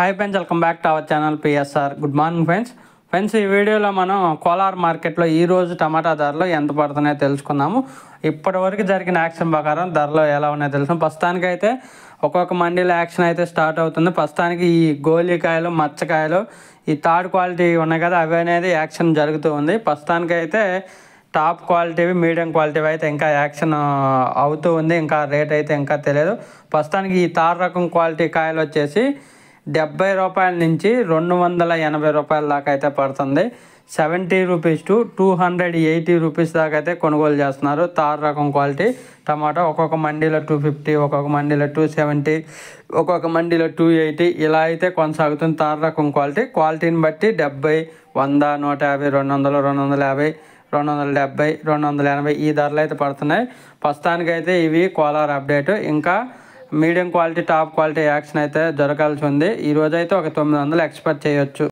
hi friends welcome back to our channel PSR good morning friends friends ఈ వీడియోలో మనం కోలార్ మార్కెట్లో ఈరోజు టమాటా ధరలు ఎంత పడుతున్నాయో తెలుసుకుందాము ఇప్పటివరకు జరిగిన యాక్షన్ ప్రకారం ధరలు ఎలా ఉన్నాయో తెలుసు ప్రస్తుతానికైతే ఒక్కొక్క మండీలో యాక్షన్ అయితే స్టార్ట్ అవుతుంది ప్రస్తుతానికి ఈ గోలికాయలు మచ్చకాయలు ఈ థర్డ్ క్వాలిటీ ఉన్నాయి కదా అవి అనేది యాక్షన్ జరుగుతూ ఉంది ప్రస్తుతానికైతే టాప్ క్వాలిటీవి మీడియం క్వాలిటీవి అయితే ఇంకా యాక్షన్ అవుతూ ఉంది ఇంకా రేట్ అయితే ఇంకా తెలియదు ప్రస్తుతానికి ఈ తార్ రకం క్వాలిటీ కాయలు వచ్చేసి డెబ్బై రూపాయల నుంచి రెండు వందల ఎనభై రూపాయల దాకా అయితే పడుతుంది seventy rupees to two hundred eighty rupees దాకా అయితే కొనుగోలు చేస్తున్నారు తార్ రకం క్వాలిటీ టమాటా ఒక్కొక్క మండీలో టూ ఫిఫ్టీ ఒక్కొక్క మండీలో టూ సెవెంటీ ఒక్కొక్క మండీలో టూ ఎయిటీ ఇలా అయితే కొనసాగుతుంది తార రకం క్వాలిటీ క్వాలిటీని బట్టి డెబ్బై వంద నూట యాభై రెండు వందలు రెండు వందల యాభై రెండు వందల డెబ్బై రెండు వందల ఎనభై ఈ ధరలు అయితే పడుతున్నాయి ప్రస్తుతానికైతే ఇవి కోలార్ అప్డేట్ ఇంకా medium quality top quality action అయితే దొరకాల్సి ఉంది ఈ రోజైతే ఒక తొమ్మిది వందలు ఎక్స్పెక్ట్ చేయొచ్చు